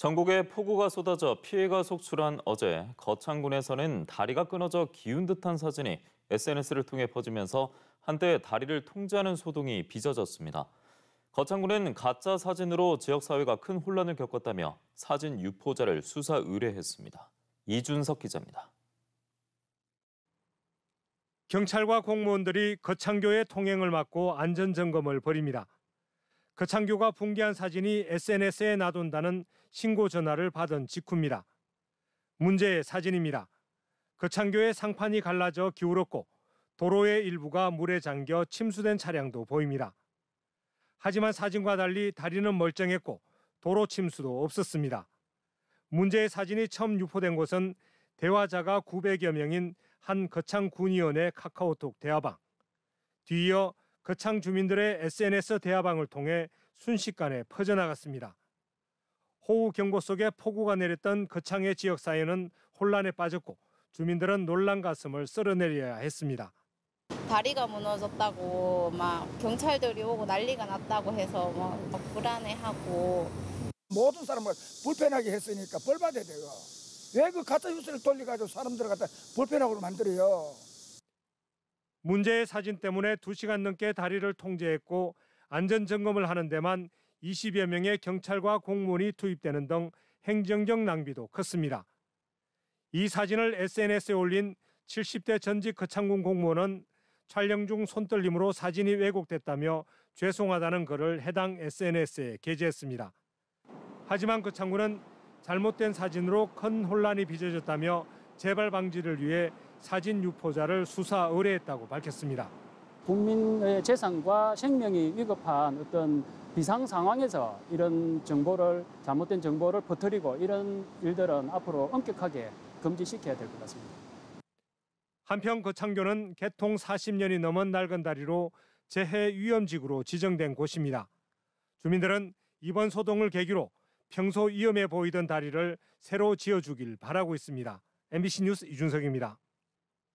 전국에 폭우가 쏟아져 피해가 속출한 어제 거창군에서는 다리가 끊어져 기운 듯한 사진이 SNS를 통해 퍼지면서 한때 다리를 통제하는 소동이 빚어졌습니다. 거창군은 가짜 사진으로 지역사회가 큰 혼란을 겪었다며 사진 유포자를 수사 의뢰했습니다. 이준석 기자입니다. 경찰과 공무원들이 거창교의 통행을 막고 안전점검을 벌입니다. 거창교가 그 공개한 사진이 SNS에 놔둔다는 신고 전화를 받은 직후입니다. 문제의 사진입니다. 거창교의 그 상판이 갈라져 기울었고 도로의 일부가 물에 잠겨 침수된 차량도 보입니다. 하지만 사진과 달리 다리는 멀쩡했고 도로 침수도 없었습니다. 문제의 사진이 처음 유포된 곳은 대화자가 900여 명인 한 거창 군의원의 카카오톡 대화방. 뒤이어 거창 주민들의 SNS 대화방을 통해 순식간에 퍼져나갔습니다. 호우 경보 속에 폭우가 내렸던 거창의 지역 사회는 혼란에 빠졌고 주민들은 놀란 가슴을 쓸어내려야 했습니다. 다리가 무너졌다고 막 경찰들이 오고 난리가 났다고 해서 뭐 막 불안해하고 모든 사람을 불편하게 했으니까 벌 받아야 돼요. 왜그 가짜 뉴스를 돌려가지고 사람들을 갖다 불편하게 만들어요. 문제의 사진 때문에 2시간 넘게 다리를 통제했고 안전 점검을 하는 데만 20여 명의 경찰과 공무원이 투입되는 등 행정적 낭비도 컸습니다. 이 사진을 SNS에 올린 70대 전직 거창군 공무원은 촬영 중 손떨림으로 사진이 왜곡됐다며 죄송하다는 글을 해당 SNS에 게재했습니다. 하지만 거창군은 잘못된 사진으로 큰 혼란이 빚어졌다며 재발 방지를 위해 사진 유포자를 수사 의뢰했다고 밝혔습니다. 국민의 재산과 생명이 위급한 어떤 비상 상황에서 이런 정보를 잘못된 정보를 퍼뜨리고 이런 일들은 앞으로 엄격하게 금지시켜야 될 것 같습니다. 한편 거창교는 개통 40년이 넘은 낡은 다리로 재해 위험지구로 지정된 곳입니다. 주민들은 이번 소동을 계기로 평소 위험해 보이던 다리를 새로 지어주길 바라고 있습니다. MBC 뉴스 이준석입니다.